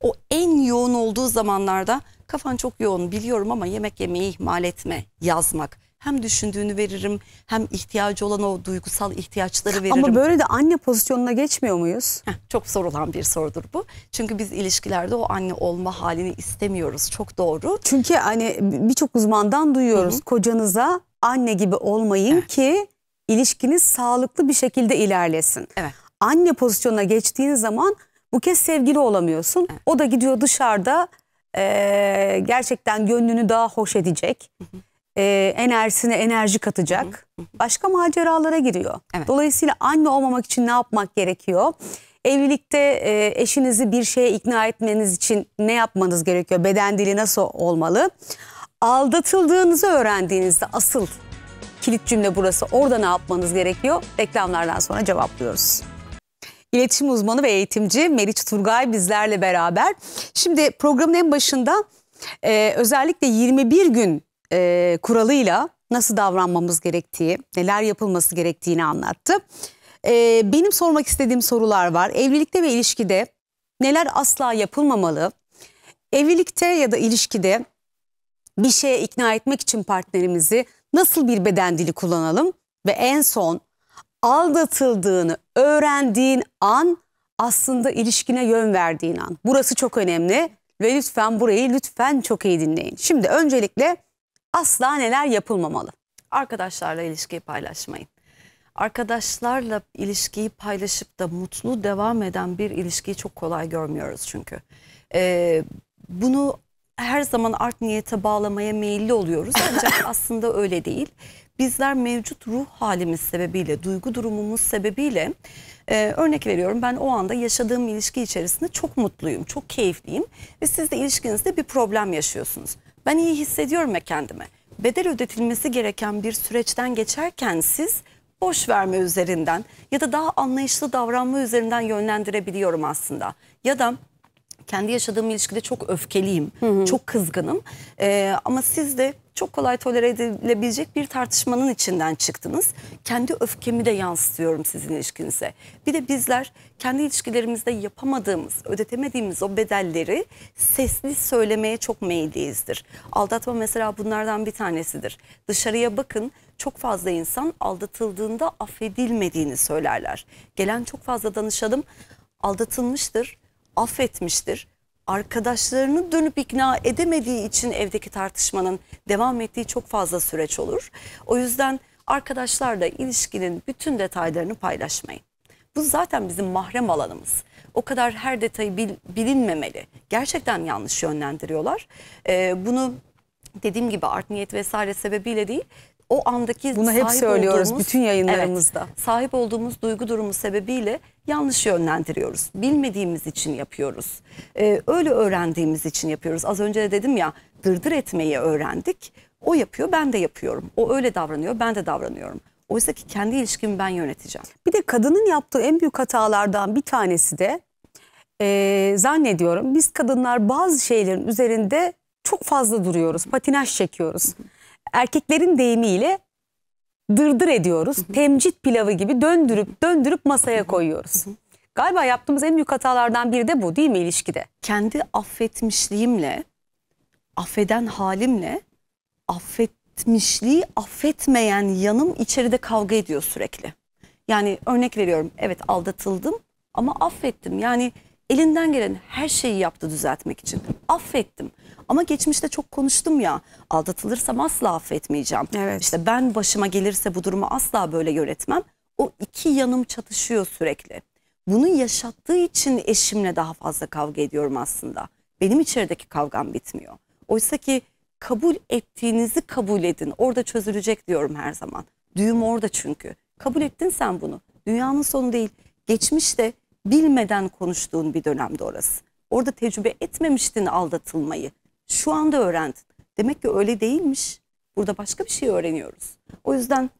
o en yoğun olduğu zamanlarda Kafan çok yoğun biliyorum ama yemek yemeyi ihmal etme. Yazmak. Hem düşündüğünü veririm hem ihtiyacı olan o duygusal ihtiyaçları veririm. Ama böyle de anne pozisyonuna geçmiyor muyuz? Heh, çok sorulan bir sorudur bu. Çünkü biz ilişkilerde o anne olma halini istemiyoruz. Çok doğru. Çünkü hani birçok uzmandan duyuyoruz. Hı -hı. Kocanıza anne gibi olmayın evet. ki ilişkiniz sağlıklı bir şekilde ilerlesin. Evet. Anne pozisyonuna geçtiğin zaman bu kez sevgili olamıyorsun. Evet. O da gidiyor dışarıda e, gerçekten gönlünü daha hoş edecek. E, enerjisine enerji katacak. Başka maceralara giriyor. Evet. Dolayısıyla anne olmamak için ne yapmak gerekiyor? Evlilikte e, eşinizi bir şeye ikna etmeniz için ne yapmanız gerekiyor? Beden dili nasıl olmalı? Aldatıldığınızı öğrendiğinizde asıl kilit cümle burası. Orada ne yapmanız gerekiyor? Reklamlardan sonra cevaplıyoruz. İletişim uzmanı ve eğitimci Meriç Turgay bizlerle beraber. Şimdi programın en başında e, özellikle 21 gün e, kuralıyla nasıl davranmamız gerektiği, neler yapılması gerektiğini anlattı. E, benim sormak istediğim sorular var. Evlilikte ve ilişkide neler asla yapılmamalı? Evlilikte ya da ilişkide bir şeye ikna etmek için partnerimizi nasıl bir beden dili kullanalım? Ve en son aldatıldığını öğrendiğin an aslında ilişkine yön verdiğin an. Burası çok önemli ve lütfen burayı lütfen çok iyi dinleyin. Şimdi öncelikle asla neler yapılmamalı? Arkadaşlarla ilişkiyi paylaşmayın. Arkadaşlarla ilişkiyi paylaşıp da mutlu devam eden bir ilişkiyi çok kolay görmüyoruz çünkü. Ee, bunu her zaman art niyete bağlamaya meyilli oluyoruz. Ancak aslında öyle değil. Bizler mevcut ruh halimiz sebebiyle, duygu durumumuz sebebiyle ee, örnek veriyorum ben o anda yaşadığım ilişki içerisinde çok mutluyum, çok keyifliyim ve siz de ilişkinizde bir problem yaşıyorsunuz. Ben iyi hissediyorum ya kendime. Bedel ödetilmesi gereken bir süreçten geçerken siz boş verme üzerinden ya da daha anlayışlı davranma üzerinden yönlendirebiliyorum aslında. Ya da kendi yaşadığım ilişkide çok öfkeliyim, hı hı. çok kızgınım. Ee, ama siz de çok kolay tolere edilebilecek bir tartışmanın içinden çıktınız. Kendi öfkemi de yansıtıyorum sizin ilişkinize. Bir de bizler kendi ilişkilerimizde yapamadığımız, ödetemediğimiz o bedelleri sesli söylemeye çok meyilliyizdir. Aldatma mesela bunlardan bir tanesidir. Dışarıya bakın çok fazla insan aldatıldığında affedilmediğini söylerler. Gelen çok fazla danışalım aldatılmıştır affetmiştir. Arkadaşlarını dönüp ikna edemediği için evdeki tartışmanın devam ettiği çok fazla süreç olur. O yüzden arkadaşlarla ilişkinin bütün detaylarını paylaşmayın. Bu zaten bizim mahrem alanımız. O kadar her detayı bil, bilinmemeli. Gerçekten yanlış yönlendiriyorlar. Ee, bunu dediğim gibi art niyet vesaire sebebiyle değil o andaki Bunu hep söylüyoruz bütün yayınlarımızda. Evet, sahip olduğumuz duygu durumu sebebiyle yanlış yönlendiriyoruz. Bilmediğimiz için yapıyoruz. Ee, öyle öğrendiğimiz için yapıyoruz. Az önce de dedim ya dırdır etmeyi öğrendik. O yapıyor ben de yapıyorum. O öyle davranıyor ben de davranıyorum. Oysa ki kendi ilişkimi ben yöneteceğim. Bir de kadının yaptığı en büyük hatalardan bir tanesi de e, zannediyorum biz kadınlar bazı şeylerin üzerinde çok fazla duruyoruz. Patinaj çekiyoruz. Hı hı erkeklerin deyimiyle dırdır ediyoruz. Temcit pilavı gibi döndürüp döndürüp masaya koyuyoruz. Galiba yaptığımız en büyük hatalardan biri de bu değil mi ilişkide? Kendi affetmişliğimle, affeden halimle affetmişliği affetmeyen yanım içeride kavga ediyor sürekli. Yani örnek veriyorum evet aldatıldım ama affettim. Yani elinden gelen her şeyi yaptı düzeltmek için. Affettim. Ama geçmişte çok konuştum ya aldatılırsam asla affetmeyeceğim. Evet. İşte ben başıma gelirse bu durumu asla böyle yönetmem. O iki yanım çatışıyor sürekli. Bunu yaşattığı için eşimle daha fazla kavga ediyorum aslında. Benim içerideki kavgam bitmiyor. Oysa ki kabul ettiğinizi kabul edin. Orada çözülecek diyorum her zaman. Düğüm orada çünkü. Kabul ettin sen bunu. Dünyanın sonu değil. Geçmişte bilmeden konuştuğun bir dönemde orası. Orada tecrübe etmemiştin aldatılmayı. Şu anda öğrendin. Demek ki öyle değilmiş. Burada başka bir şey öğreniyoruz. O yüzden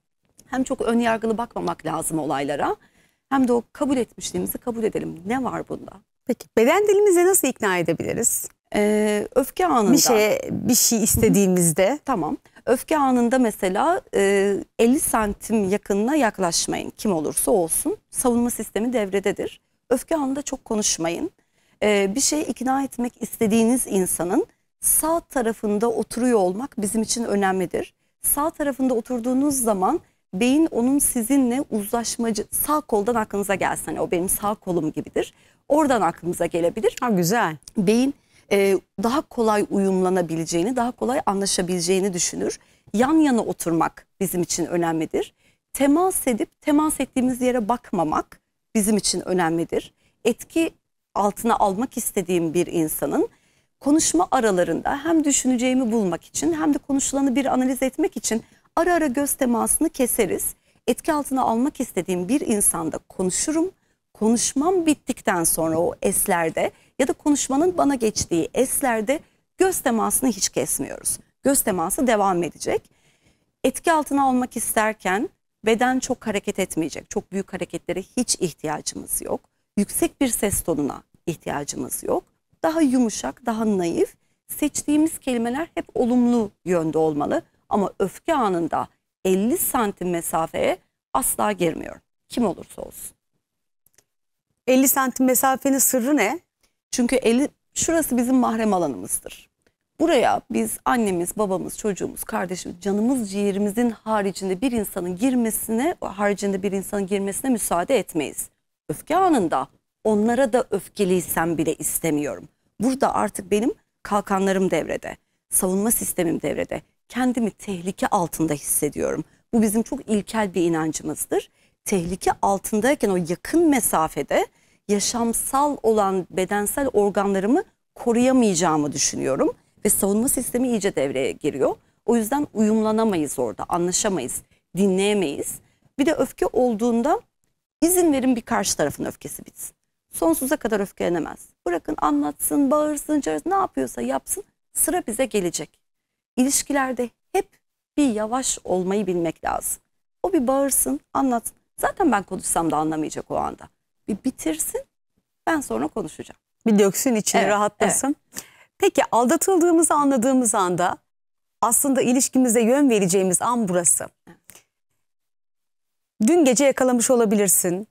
hem çok ön yargılı bakmamak lazım olaylara hem de o kabul etmişliğimizi kabul edelim. Ne var bunda? Peki beden dilimize nasıl ikna edebiliriz? Ee, öfke anında. Bir şey bir şey istediğimizde. tamam. Öfke anında mesela e, 50 santim yakınına yaklaşmayın. Kim olursa olsun. Savunma sistemi devrededir. Öfke anında çok konuşmayın. Ee, bir şey ikna etmek istediğiniz insanın sağ tarafında oturuyor olmak bizim için önemlidir. Sağ tarafında oturduğunuz zaman beyin onun sizinle uzlaşmacı sağ koldan aklınıza gelsin. Hani o benim sağ kolum gibidir. Oradan aklınıza gelebilir. Ha güzel. Beyin e, daha kolay uyumlanabileceğini, daha kolay anlaşabileceğini düşünür. Yan yana oturmak bizim için önemlidir. Temas edip temas ettiğimiz yere bakmamak bizim için önemlidir. Etki altına almak istediğim bir insanın konuşma aralarında hem düşüneceğimi bulmak için hem de konuşulanı bir analiz etmek için ara ara göz temasını keseriz. Etki altına almak istediğim bir insanda konuşurum. Konuşmam bittikten sonra o eslerde ya da konuşmanın bana geçtiği eslerde göz temasını hiç kesmiyoruz. Göz teması devam edecek. Etki altına almak isterken beden çok hareket etmeyecek. Çok büyük hareketlere hiç ihtiyacımız yok. Yüksek bir ses tonuna ihtiyacımız yok daha yumuşak, daha naif. Seçtiğimiz kelimeler hep olumlu yönde olmalı. Ama öfke anında 50 santim mesafeye asla girmiyorum. Kim olursa olsun. 50 santim mesafenin sırrı ne? Çünkü 50, şurası bizim mahrem alanımızdır. Buraya biz annemiz, babamız, çocuğumuz, kardeşimiz, canımız, ciğerimizin haricinde bir insanın girmesine, haricinde bir insanın girmesine müsaade etmeyiz. Öfke anında onlara da öfkeliysem bile istemiyorum. Burada artık benim kalkanlarım devrede, savunma sistemim devrede. Kendimi tehlike altında hissediyorum. Bu bizim çok ilkel bir inancımızdır. Tehlike altındayken o yakın mesafede yaşamsal olan bedensel organlarımı koruyamayacağımı düşünüyorum. Ve savunma sistemi iyice devreye giriyor. O yüzden uyumlanamayız orada, anlaşamayız, dinleyemeyiz. Bir de öfke olduğunda izin verin bir karşı tarafın öfkesi bitsin sonsuza kadar öfkelenemez. Bırakın anlatsın, bağırsın, çağırsın ne yapıyorsa yapsın sıra bize gelecek. İlişkilerde hep bir yavaş olmayı bilmek lazım. O bir bağırsın, anlat. Zaten ben konuşsam da anlamayacak o anda. Bir bitirsin, ben sonra konuşacağım. Bir döksün içini evet, rahatlasın. Evet. Peki aldatıldığımızı anladığımız anda aslında ilişkimize yön vereceğimiz an burası. Evet. Dün gece yakalamış olabilirsin.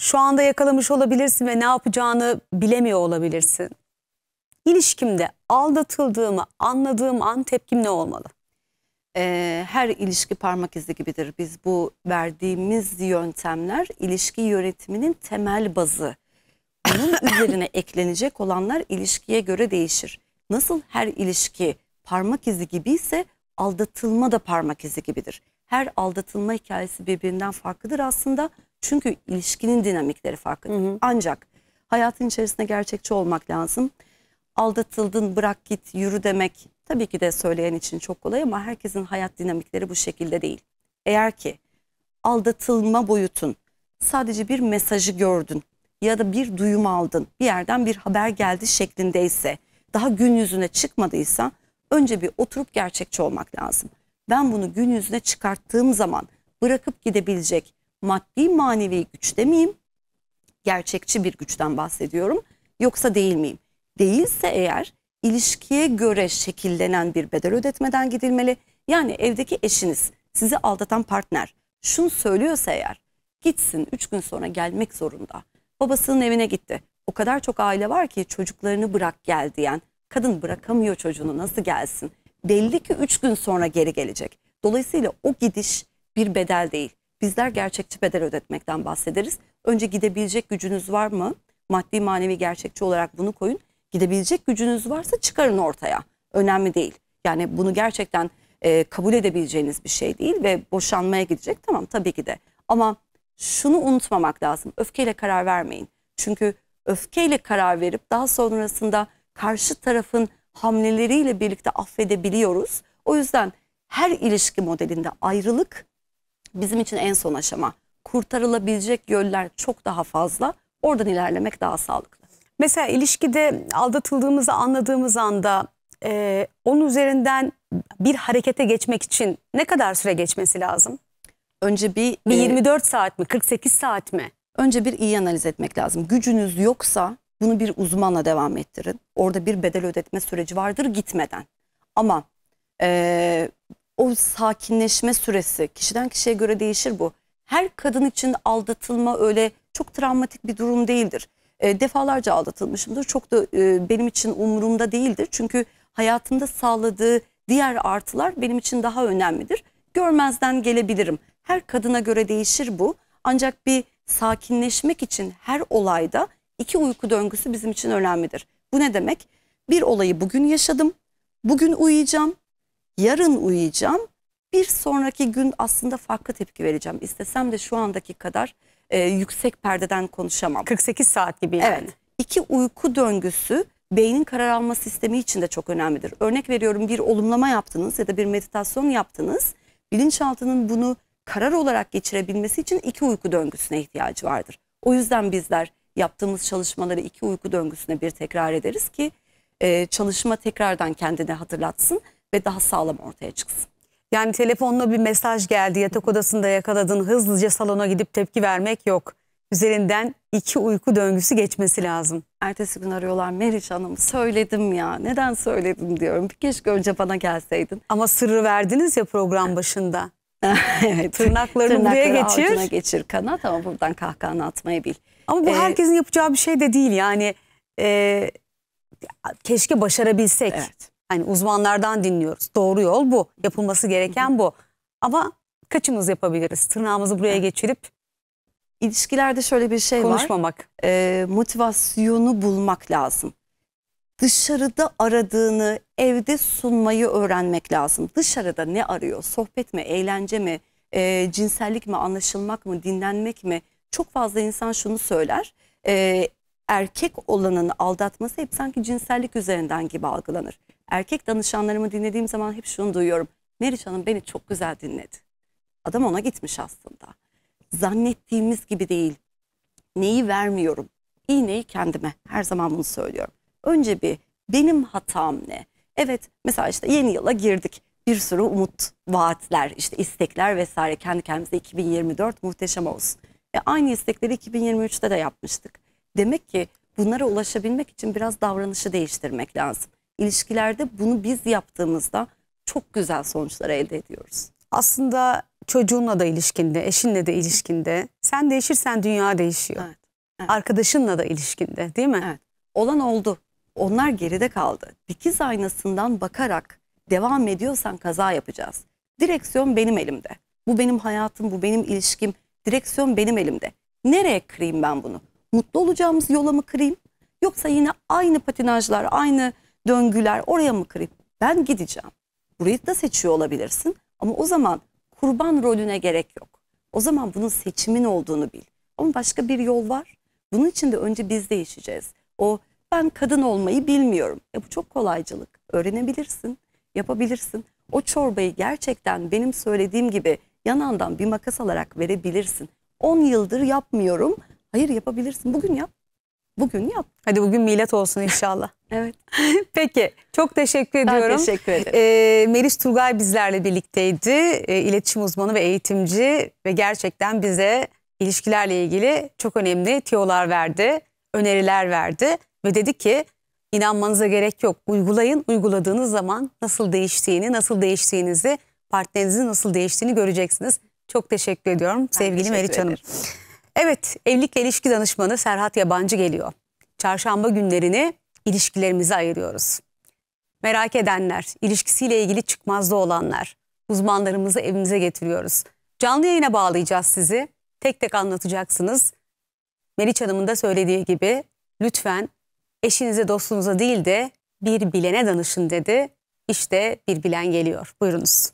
Şu anda yakalamış olabilirsin ve ne yapacağını bilemiyor olabilirsin. İlişkimde aldatıldığımı anladığım an tepkim ne olmalı? Ee, her ilişki parmak izi gibidir. Biz bu verdiğimiz yöntemler ilişki yönetiminin temel bazı. Bunun üzerine eklenecek olanlar ilişkiye göre değişir. Nasıl her ilişki parmak izi gibiyse aldatılma da parmak izi gibidir. Her aldatılma hikayesi birbirinden farklıdır aslında çünkü ilişkinin dinamikleri farklı. Hı hı. Ancak hayatın içerisinde gerçekçi olmak lazım. Aldatıldın, bırak git, yürü demek tabii ki de söyleyen için çok kolay ama herkesin hayat dinamikleri bu şekilde değil. Eğer ki aldatılma boyutun sadece bir mesajı gördün ya da bir duyum aldın, bir yerden bir haber geldi şeklindeyse, daha gün yüzüne çıkmadıysa önce bir oturup gerçekçi olmak lazım. Ben bunu gün yüzüne çıkarttığım zaman bırakıp gidebilecek, maddi manevi güçte miyim? Gerçekçi bir güçten bahsediyorum. Yoksa değil miyim? Değilse eğer ilişkiye göre şekillenen bir bedel ödetmeden gidilmeli. Yani evdeki eşiniz, sizi aldatan partner şunu söylüyorsa eğer gitsin 3 gün sonra gelmek zorunda. Babasının evine gitti. O kadar çok aile var ki çocuklarını bırak gel diyen. Kadın bırakamıyor çocuğunu nasıl gelsin? Belli ki 3 gün sonra geri gelecek. Dolayısıyla o gidiş bir bedel değil. Bizler gerçekçi bedel ödetmekten bahsederiz. Önce gidebilecek gücünüz var mı? Maddi manevi gerçekçi olarak bunu koyun. Gidebilecek gücünüz varsa çıkarın ortaya. Önemli değil. Yani bunu gerçekten e, kabul edebileceğiniz bir şey değil ve boşanmaya gidecek tamam tabii ki de. Ama şunu unutmamak lazım. Öfkeyle karar vermeyin. Çünkü öfkeyle karar verip daha sonrasında karşı tarafın hamleleriyle birlikte affedebiliyoruz. O yüzden her ilişki modelinde ayrılık bizim için en son aşama. Kurtarılabilecek yöller çok daha fazla. Oradan ilerlemek daha sağlıklı. Mesela ilişkide aldatıldığımızı anladığımız anda e, onun üzerinden bir harekete geçmek için ne kadar süre geçmesi lazım? Önce bir... Bir 24 e, saat mi 48 saat mi? Önce bir iyi analiz etmek lazım. Gücünüz yoksa bunu bir uzmanla devam ettirin. Orada bir bedel ödetme süreci vardır gitmeden. Ama e, o sakinleşme süresi kişiden kişiye göre değişir bu. Her kadın için aldatılma öyle çok travmatik bir durum değildir. E, defalarca aldatılmışımdır. Çok da e, benim için umurumda değildir. Çünkü hayatımda sağladığı diğer artılar benim için daha önemlidir. Görmezden gelebilirim. Her kadına göre değişir bu. Ancak bir sakinleşmek için her olayda iki uyku döngüsü bizim için önemlidir. Bu ne demek? Bir olayı bugün yaşadım. Bugün uyuyacağım yarın uyuyacağım. Bir sonraki gün aslında farklı tepki vereceğim. İstesem de şu andaki kadar e, yüksek perdeden konuşamam. 48 saat gibi yani. Evet. İki uyku döngüsü beynin karar alma sistemi için de çok önemlidir. Örnek veriyorum bir olumlama yaptınız ya da bir meditasyon yaptınız. Bilinçaltının bunu karar olarak geçirebilmesi için iki uyku döngüsüne ihtiyacı vardır. O yüzden bizler yaptığımız çalışmaları iki uyku döngüsüne bir tekrar ederiz ki e, çalışma tekrardan kendini hatırlatsın ve daha sağlam ortaya çıksın. Yani telefonla bir mesaj geldi yatak odasında yakaladın hızlıca salona gidip tepki vermek yok. Üzerinden iki uyku döngüsü geçmesi lazım. Ertesi gün arıyorlar Meriç Hanım söyledim ya neden söyledim diyorum. Keşke önce bana gelseydin. Ama sırrı verdiniz ya program başında. evet. Tırnaklarını Tırnakları buraya geçir. geçir kanat ama buradan kahkahanı atmayı bil. Ama bu ee, herkesin yapacağı bir şey de değil yani. E, keşke başarabilsek. Evet. Hani uzmanlardan dinliyoruz. Doğru yol bu. Yapılması gereken bu. Ama kaçımız yapabiliriz? Tırnağımızı buraya geçirip ilişkilerde şöyle bir şey konuşmamak. var. Konuşmamak. motivasyonu bulmak lazım. Dışarıda aradığını evde sunmayı öğrenmek lazım. Dışarıda ne arıyor? Sohbet mi, eğlence mi, e, cinsellik mi, anlaşılmak mı, dinlenmek mi? Çok fazla insan şunu söyler. E, erkek olanın aldatması hep sanki cinsellik üzerinden gibi algılanır erkek danışanlarımı dinlediğim zaman hep şunu duyuyorum. Meriç Hanım beni çok güzel dinledi. Adam ona gitmiş aslında. Zannettiğimiz gibi değil. Neyi vermiyorum? İğneyi kendime. Her zaman bunu söylüyorum. Önce bir benim hatam ne? Evet mesela işte yeni yıla girdik. Bir sürü umut, vaatler, işte istekler vesaire kendi kendimize 2024 muhteşem olsun. E aynı istekleri 2023'te de yapmıştık. Demek ki bunlara ulaşabilmek için biraz davranışı değiştirmek lazım ilişkilerde bunu biz yaptığımızda çok güzel sonuçlar elde ediyoruz. Aslında çocuğunla da ilişkinde, eşinle de ilişkinde. Sen değişirsen dünya değişiyor. Evet, evet. Arkadaşınla da ilişkinde değil mi? Evet. Olan oldu. Onlar geride kaldı. Dikiz aynasından bakarak devam ediyorsan kaza yapacağız. Direksiyon benim elimde. Bu benim hayatım, bu benim ilişkim. Direksiyon benim elimde. Nereye kırayım ben bunu? Mutlu olacağımız yola mı kırayım? Yoksa yine aynı patinajlar, aynı döngüler oraya mı kırıp ben gideceğim. Burayı da seçiyor olabilirsin ama o zaman kurban rolüne gerek yok. O zaman bunun seçimin olduğunu bil. Ama başka bir yol var. Bunun için de önce biz değişeceğiz. O ben kadın olmayı bilmiyorum. E bu çok kolaycılık. Öğrenebilirsin, yapabilirsin. O çorbayı gerçekten benim söylediğim gibi yanandan bir makas alarak verebilirsin. 10 yıldır yapmıyorum. Hayır yapabilirsin. Bugün yap bugün yap. Hadi bugün millet olsun inşallah. evet. Peki çok teşekkür ediyorum. Ben teşekkür ederim. Ee, Meriç Turgay bizlerle birlikteydi. Ee, iletişim uzmanı ve eğitimci ve gerçekten bize ilişkilerle ilgili çok önemli tiyolar verdi, öneriler verdi ve dedi ki inanmanıza gerek yok. Uygulayın, uyguladığınız zaman nasıl değiştiğini, nasıl değiştiğinizi, partnerinizin nasıl değiştiğini göreceksiniz. Çok teşekkür ediyorum ben sevgili teşekkür Meriç Hanım. Evet, evlilikle ilişki danışmanı Serhat Yabancı geliyor. Çarşamba günlerini ilişkilerimize ayırıyoruz. Merak edenler, ilişkisiyle ilgili çıkmazda olanlar, uzmanlarımızı evimize getiriyoruz. Canlı yayına bağlayacağız sizi. Tek tek anlatacaksınız. Meriç Hanım'ın da söylediği gibi lütfen eşinize dostunuza değil de bir bilene danışın dedi. İşte bir bilen geliyor. Buyurunuz.